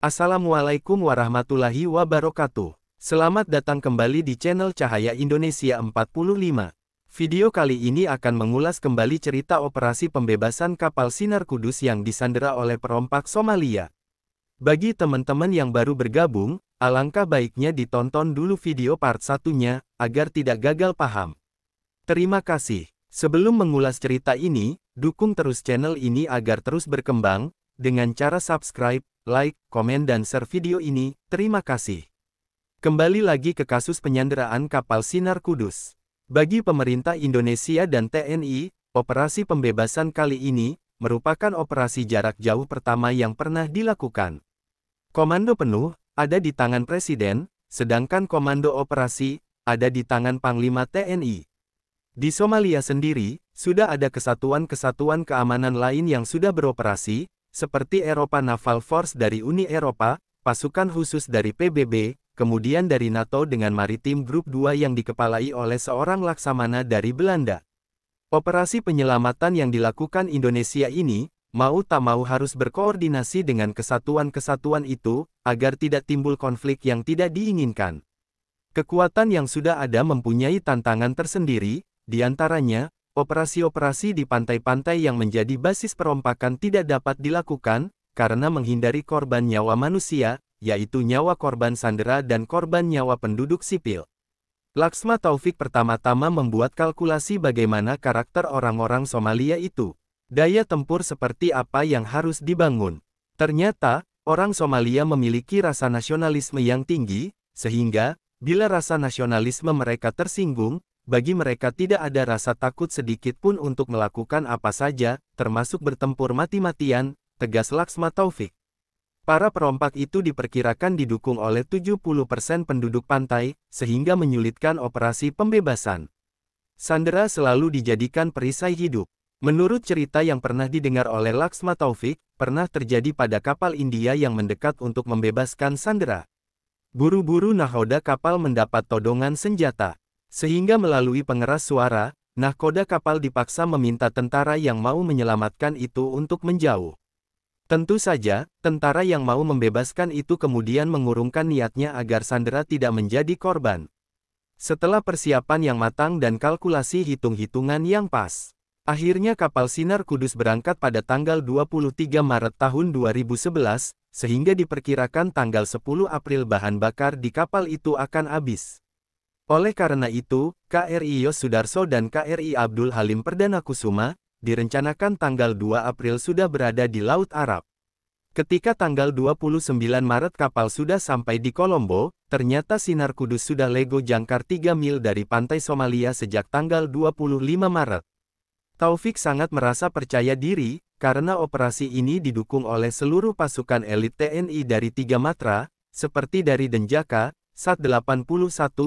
Assalamualaikum warahmatullahi wabarakatuh. Selamat datang kembali di channel Cahaya Indonesia 45. Video kali ini akan mengulas kembali cerita operasi pembebasan kapal Sinar Kudus yang disandera oleh perompak Somalia. Bagi teman-teman yang baru bergabung, alangkah baiknya ditonton dulu video part satunya, agar tidak gagal paham. Terima kasih. Sebelum mengulas cerita ini, dukung terus channel ini agar terus berkembang, dengan cara subscribe, like, komen dan share video ini, terima kasih. Kembali lagi ke kasus penyanderaan kapal Sinar Kudus. Bagi pemerintah Indonesia dan TNI, operasi pembebasan kali ini merupakan operasi jarak jauh pertama yang pernah dilakukan. Komando penuh ada di tangan Presiden, sedangkan komando operasi ada di tangan Panglima TNI. Di Somalia sendiri, sudah ada kesatuan-kesatuan keamanan lain yang sudah beroperasi, seperti Eropa Naval Force dari Uni Eropa, pasukan khusus dari PBB, kemudian dari NATO dengan Maritim Group 2 yang dikepalai oleh seorang laksamana dari Belanda. Operasi penyelamatan yang dilakukan Indonesia ini, mau tak mau harus berkoordinasi dengan kesatuan-kesatuan itu, agar tidak timbul konflik yang tidak diinginkan. Kekuatan yang sudah ada mempunyai tantangan tersendiri, diantaranya. Operasi-operasi di pantai-pantai yang menjadi basis perompakan tidak dapat dilakukan, karena menghindari korban nyawa manusia, yaitu nyawa korban sandera dan korban nyawa penduduk sipil. Laksma Taufik pertama-tama membuat kalkulasi bagaimana karakter orang-orang Somalia itu. Daya tempur seperti apa yang harus dibangun. Ternyata, orang Somalia memiliki rasa nasionalisme yang tinggi, sehingga, bila rasa nasionalisme mereka tersinggung, bagi mereka tidak ada rasa takut sedikit pun untuk melakukan apa saja, termasuk bertempur mati-matian, tegas Laksma Taufik. Para perompak itu diperkirakan didukung oleh 70% penduduk pantai, sehingga menyulitkan operasi pembebasan. Sandera selalu dijadikan perisai hidup. Menurut cerita yang pernah didengar oleh Laksma Taufik, pernah terjadi pada kapal India yang mendekat untuk membebaskan Sandera. Buru-buru nahoda kapal mendapat todongan senjata. Sehingga melalui pengeras suara, nahkoda kapal dipaksa meminta tentara yang mau menyelamatkan itu untuk menjauh. Tentu saja, tentara yang mau membebaskan itu kemudian mengurungkan niatnya agar Sandera tidak menjadi korban. Setelah persiapan yang matang dan kalkulasi hitung-hitungan yang pas, akhirnya kapal Sinar Kudus berangkat pada tanggal 23 Maret tahun 2011, sehingga diperkirakan tanggal 10 April bahan bakar di kapal itu akan habis. Oleh karena itu, KRI Yos Sudarso dan KRI Abdul Halim Perdana Kusuma, direncanakan tanggal 2 April sudah berada di Laut Arab. Ketika tanggal 29 Maret kapal sudah sampai di Kolombo, ternyata Sinar Kudus sudah lego jangkar 3 mil dari pantai Somalia sejak tanggal 25 Maret. Taufik sangat merasa percaya diri, karena operasi ini didukung oleh seluruh pasukan elit TNI dari tiga matra, seperti dari Denjaka, SAT-81,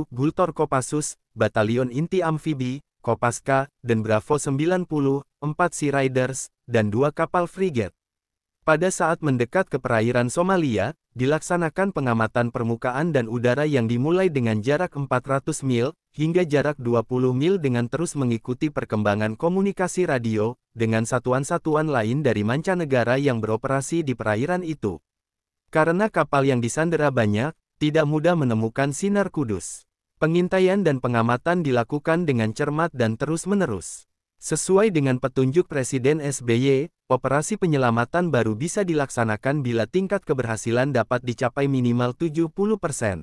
Gultor Kopassus, Batalion Inti Amfibi, Kopaska, dan Bravo 90, 4 Sea Riders, dan dua kapal frigate. Pada saat mendekat ke perairan Somalia, dilaksanakan pengamatan permukaan dan udara yang dimulai dengan jarak 400 mil, hingga jarak 20 mil dengan terus mengikuti perkembangan komunikasi radio, dengan satuan-satuan lain dari mancanegara yang beroperasi di perairan itu. Karena kapal yang disandera banyak, tidak mudah menemukan sinar kudus. Pengintaian dan pengamatan dilakukan dengan cermat dan terus-menerus. Sesuai dengan petunjuk Presiden SBY, operasi penyelamatan baru bisa dilaksanakan bila tingkat keberhasilan dapat dicapai minimal 70%. persen.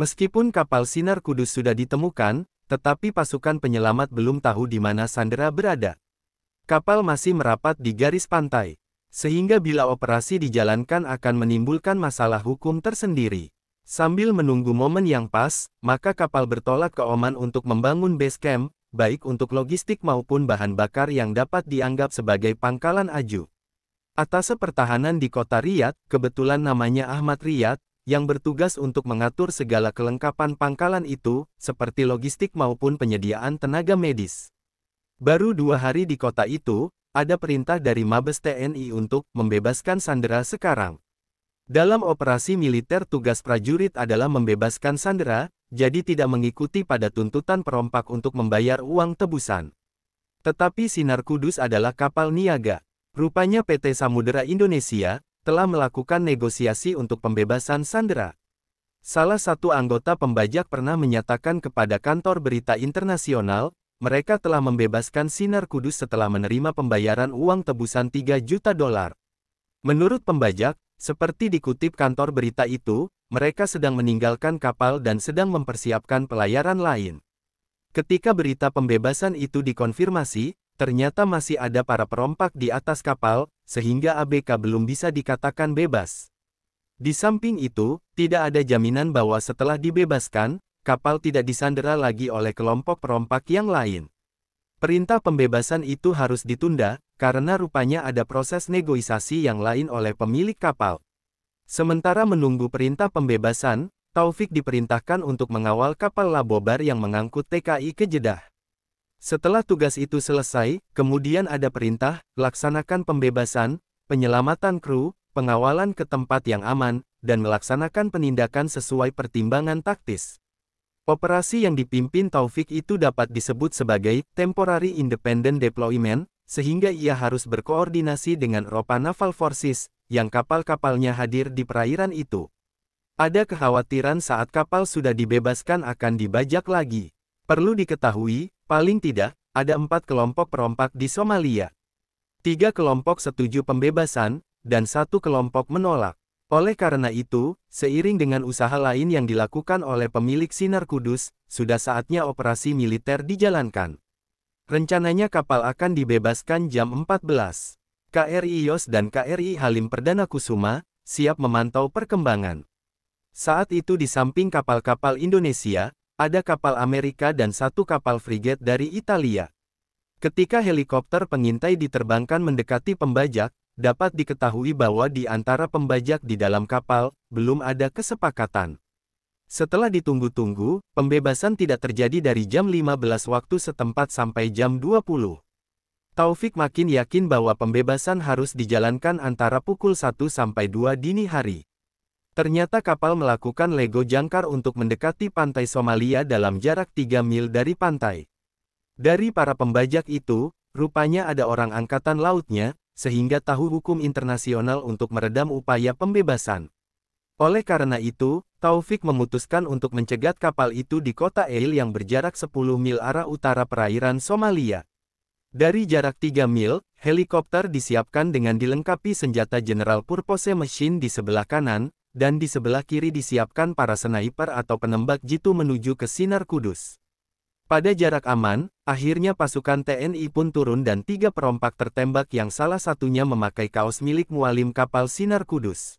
Meskipun kapal sinar kudus sudah ditemukan, tetapi pasukan penyelamat belum tahu di mana sandera berada. Kapal masih merapat di garis pantai, sehingga bila operasi dijalankan akan menimbulkan masalah hukum tersendiri. Sambil menunggu momen yang pas, maka kapal bertolak ke Oman untuk membangun base camp, baik untuk logistik maupun bahan bakar yang dapat dianggap sebagai pangkalan aju. Atase pertahanan di kota Riyadh, kebetulan namanya Ahmad Riyadh, yang bertugas untuk mengatur segala kelengkapan pangkalan itu, seperti logistik maupun penyediaan tenaga medis. Baru dua hari di kota itu, ada perintah dari Mabes TNI untuk membebaskan Sandera sekarang. Dalam operasi militer tugas prajurit adalah membebaskan sandera, jadi tidak mengikuti pada tuntutan perompak untuk membayar uang tebusan. Tetapi Sinar Kudus adalah kapal niaga. Rupanya PT Samudera Indonesia, telah melakukan negosiasi untuk pembebasan sandera. Salah satu anggota pembajak pernah menyatakan kepada kantor berita internasional, mereka telah membebaskan Sinar Kudus setelah menerima pembayaran uang tebusan 3 juta dolar. Menurut pembajak, seperti dikutip kantor berita itu, mereka sedang meninggalkan kapal dan sedang mempersiapkan pelayaran lain. Ketika berita pembebasan itu dikonfirmasi, ternyata masih ada para perompak di atas kapal, sehingga ABK belum bisa dikatakan bebas. Di samping itu, tidak ada jaminan bahwa setelah dibebaskan, kapal tidak disandera lagi oleh kelompok perompak yang lain. Perintah pembebasan itu harus ditunda, karena rupanya ada proses negosiasi yang lain oleh pemilik kapal. Sementara menunggu perintah pembebasan, Taufik diperintahkan untuk mengawal kapal Labobar yang mengangkut TKI ke Jeddah. Setelah tugas itu selesai, kemudian ada perintah, laksanakan pembebasan, penyelamatan kru, pengawalan ke tempat yang aman, dan melaksanakan penindakan sesuai pertimbangan taktis. Operasi yang dipimpin Taufik itu dapat disebut sebagai Temporary Independent Deployment, sehingga ia harus berkoordinasi dengan Ropa Naval Forces, yang kapal-kapalnya hadir di perairan itu. Ada kekhawatiran saat kapal sudah dibebaskan akan dibajak lagi. Perlu diketahui, paling tidak, ada empat kelompok perompak di Somalia. Tiga kelompok setuju pembebasan, dan satu kelompok menolak. Oleh karena itu, seiring dengan usaha lain yang dilakukan oleh pemilik Sinar Kudus, sudah saatnya operasi militer dijalankan. Rencananya kapal akan dibebaskan jam 14. KRI Yos dan KRI Halim Perdana Kusuma, siap memantau perkembangan. Saat itu di samping kapal-kapal Indonesia, ada kapal Amerika dan satu kapal frigat dari Italia. Ketika helikopter pengintai diterbangkan mendekati pembajak, dapat diketahui bahwa di antara pembajak di dalam kapal, belum ada kesepakatan. Setelah ditunggu-tunggu, pembebasan tidak terjadi dari jam 15 waktu setempat sampai jam 20. Taufik makin yakin bahwa pembebasan harus dijalankan antara pukul 1 sampai 2 dini hari. Ternyata kapal melakukan lego jangkar untuk mendekati pantai Somalia dalam jarak 3 mil dari pantai. Dari para pembajak itu, rupanya ada orang angkatan lautnya, sehingga tahu hukum internasional untuk meredam upaya pembebasan. Oleh karena itu, Taufik memutuskan untuk mencegat kapal itu di kota Eil yang berjarak 10 mil arah utara perairan Somalia. Dari jarak 3 mil, helikopter disiapkan dengan dilengkapi senjata General Purpose Machine di sebelah kanan, dan di sebelah kiri disiapkan para sniper atau penembak jitu menuju ke Sinar Kudus. Pada jarak aman, akhirnya pasukan TNI pun turun dan tiga perompak tertembak yang salah satunya memakai kaos milik mualim kapal Sinar Kudus.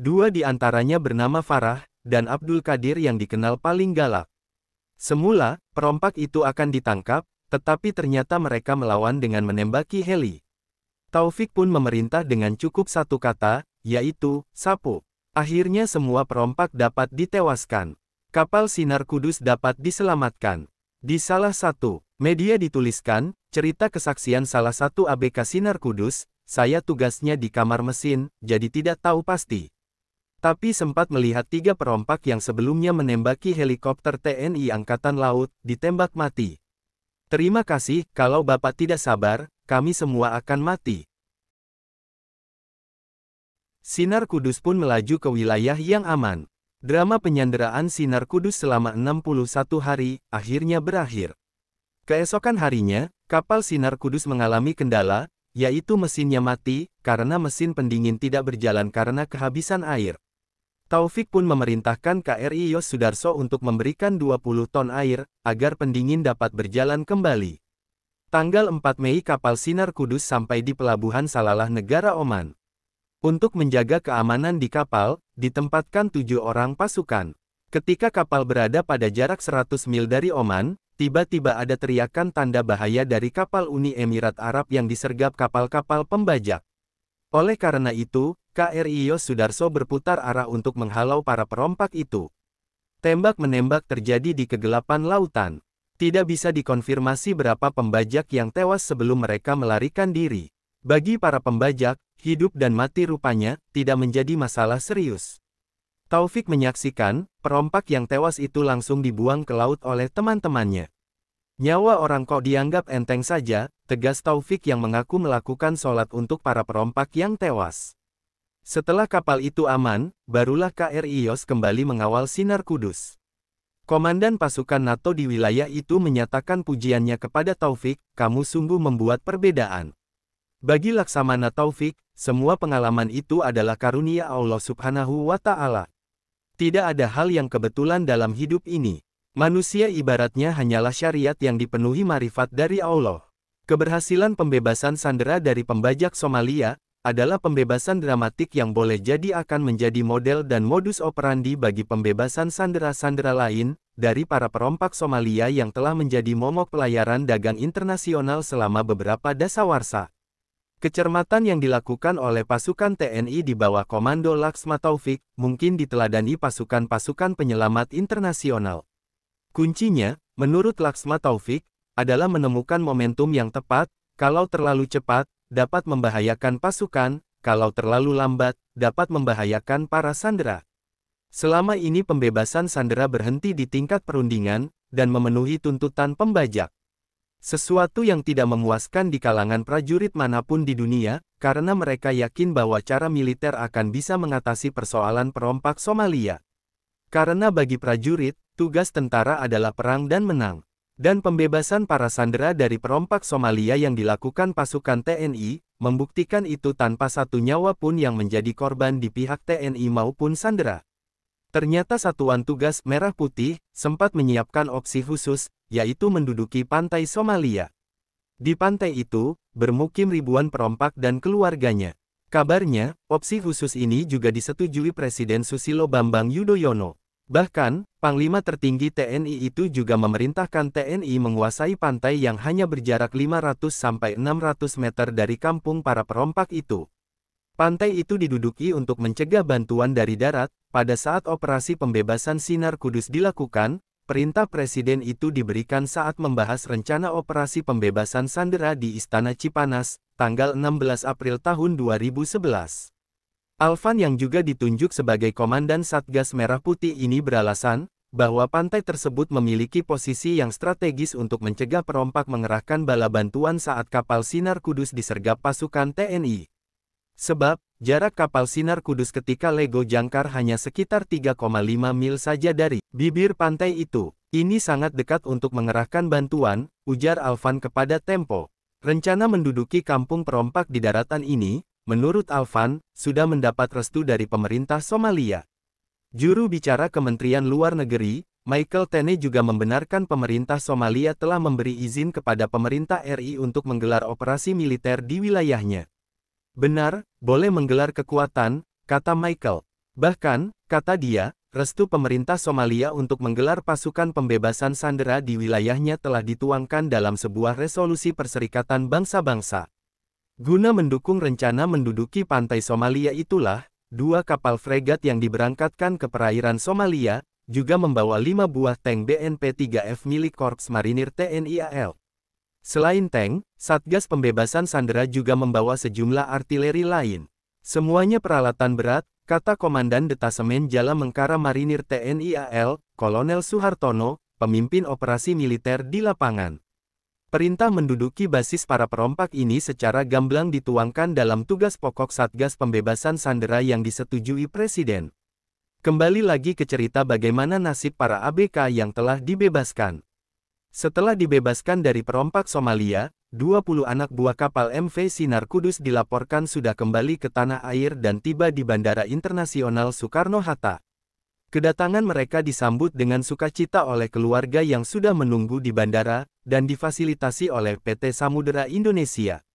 Dua di antaranya bernama Farah, dan Abdul Kadir yang dikenal paling galak. Semula, perompak itu akan ditangkap, tetapi ternyata mereka melawan dengan menembaki heli. Taufik pun memerintah dengan cukup satu kata, yaitu, sapu. Akhirnya semua perompak dapat ditewaskan. Kapal Sinar Kudus dapat diselamatkan. Di salah satu media dituliskan, cerita kesaksian salah satu ABK Sinar Kudus, saya tugasnya di kamar mesin, jadi tidak tahu pasti. Tapi sempat melihat tiga perompak yang sebelumnya menembaki helikopter TNI Angkatan Laut, ditembak mati. Terima kasih, kalau Bapak tidak sabar, kami semua akan mati. Sinar Kudus pun melaju ke wilayah yang aman. Drama penyanderaan sinar kudus selama 61 hari, akhirnya berakhir. Keesokan harinya, kapal sinar kudus mengalami kendala, yaitu mesinnya mati, karena mesin pendingin tidak berjalan karena kehabisan air. Taufik pun memerintahkan KRI Yos Sudarso untuk memberikan 20 ton air, agar pendingin dapat berjalan kembali. Tanggal 4 Mei kapal Sinar Kudus sampai di pelabuhan Salalah Negara Oman. Untuk menjaga keamanan di kapal, ditempatkan tujuh orang pasukan. Ketika kapal berada pada jarak 100 mil dari Oman, tiba-tiba ada teriakan tanda bahaya dari kapal Uni Emirat Arab yang disergap kapal-kapal pembajak. Oleh karena itu, KRI Yos Sudarso berputar arah untuk menghalau para perompak itu. Tembak-menembak terjadi di kegelapan lautan. Tidak bisa dikonfirmasi berapa pembajak yang tewas sebelum mereka melarikan diri. Bagi para pembajak, hidup dan mati rupanya, tidak menjadi masalah serius. Taufik menyaksikan, perompak yang tewas itu langsung dibuang ke laut oleh teman-temannya. Nyawa orang kok dianggap enteng saja, tegas Taufik yang mengaku melakukan sholat untuk para perompak yang tewas. Setelah kapal itu aman, barulah KRI Yos kembali mengawal sinar kudus. Komandan pasukan NATO di wilayah itu menyatakan pujiannya kepada Taufik, kamu sungguh membuat perbedaan. Bagi Laksamana Taufik, semua pengalaman itu adalah karunia Allah Subhanahu wa Ta'ala. Tidak ada hal yang kebetulan dalam hidup ini. Manusia ibaratnya hanyalah syariat yang dipenuhi marifat dari Allah. Keberhasilan pembebasan Sandera dari pembajak Somalia, adalah pembebasan dramatik yang boleh jadi akan menjadi model dan modus operandi bagi pembebasan sandera-sandera lain, dari para perompak Somalia yang telah menjadi momok pelayaran dagang internasional selama beberapa dasawarsa. Kecermatan yang dilakukan oleh pasukan TNI di bawah komando Laksma Taufik mungkin diteladani pasukan-pasukan penyelamat internasional. Kuncinya, menurut Laksma Taufik, adalah menemukan momentum yang tepat, kalau terlalu cepat, dapat membahayakan pasukan, kalau terlalu lambat, dapat membahayakan para sandera. Selama ini pembebasan sandera berhenti di tingkat perundingan, dan memenuhi tuntutan pembajak. Sesuatu yang tidak memuaskan di kalangan prajurit manapun di dunia, karena mereka yakin bahwa cara militer akan bisa mengatasi persoalan perompak Somalia. Karena bagi prajurit, tugas tentara adalah perang dan menang. Dan pembebasan para sandera dari perompak Somalia yang dilakukan pasukan TNI, membuktikan itu tanpa satu nyawa pun yang menjadi korban di pihak TNI maupun sandera. Ternyata Satuan Tugas Merah Putih sempat menyiapkan opsi khusus, yaitu menduduki pantai Somalia. Di pantai itu, bermukim ribuan perompak dan keluarganya. Kabarnya, opsi khusus ini juga disetujui Presiden Susilo Bambang Yudhoyono. Bahkan, Panglima tertinggi TNI itu juga memerintahkan TNI menguasai pantai yang hanya berjarak 500-600 meter dari kampung para perompak itu. Pantai itu diduduki untuk mencegah bantuan dari darat, pada saat operasi pembebasan sinar kudus dilakukan, perintah presiden itu diberikan saat membahas rencana operasi pembebasan Sandera di Istana Cipanas, tanggal 16 April tahun 2011. Alvan yang juga ditunjuk sebagai Komandan Satgas Merah Putih ini beralasan, bahwa pantai tersebut memiliki posisi yang strategis untuk mencegah perompak mengerahkan bala bantuan saat kapal sinar kudus disergap pasukan TNI. Sebab, jarak kapal sinar kudus ketika Lego jangkar hanya sekitar 3,5 mil saja dari bibir pantai itu. Ini sangat dekat untuk mengerahkan bantuan, ujar Alvan kepada Tempo. Rencana menduduki kampung perompak di daratan ini, menurut Alvan, sudah mendapat restu dari pemerintah Somalia. Juru bicara Kementerian Luar Negeri, Michael Tene juga membenarkan pemerintah Somalia telah memberi izin kepada pemerintah RI untuk menggelar operasi militer di wilayahnya. Benar, boleh menggelar kekuatan, kata Michael. Bahkan, kata dia, restu pemerintah Somalia untuk menggelar pasukan pembebasan sandera di wilayahnya telah dituangkan dalam sebuah resolusi Perserikatan Bangsa-Bangsa. Guna mendukung rencana menduduki pantai Somalia itulah, dua kapal fregat yang diberangkatkan ke perairan Somalia, juga membawa lima buah tank BNP-3F milik Korps Marinir TNI AL. Selain tank, Satgas Pembebasan Sandera juga membawa sejumlah artileri lain. Semuanya peralatan berat, kata Komandan Detasemen Jala Mengkara Marinir TNI AL, Kolonel Suhartono, pemimpin operasi militer di lapangan. Perintah menduduki basis para perompak ini secara gamblang dituangkan dalam tugas pokok Satgas Pembebasan Sandera yang disetujui Presiden. Kembali lagi ke cerita bagaimana nasib para ABK yang telah dibebaskan. Setelah dibebaskan dari perompak Somalia, 20 anak buah kapal MV Sinar Kudus dilaporkan sudah kembali ke tanah air dan tiba di Bandara Internasional Soekarno-Hatta. Kedatangan mereka disambut dengan sukacita oleh keluarga yang sudah menunggu di bandara, dan difasilitasi oleh PT Samudera Indonesia.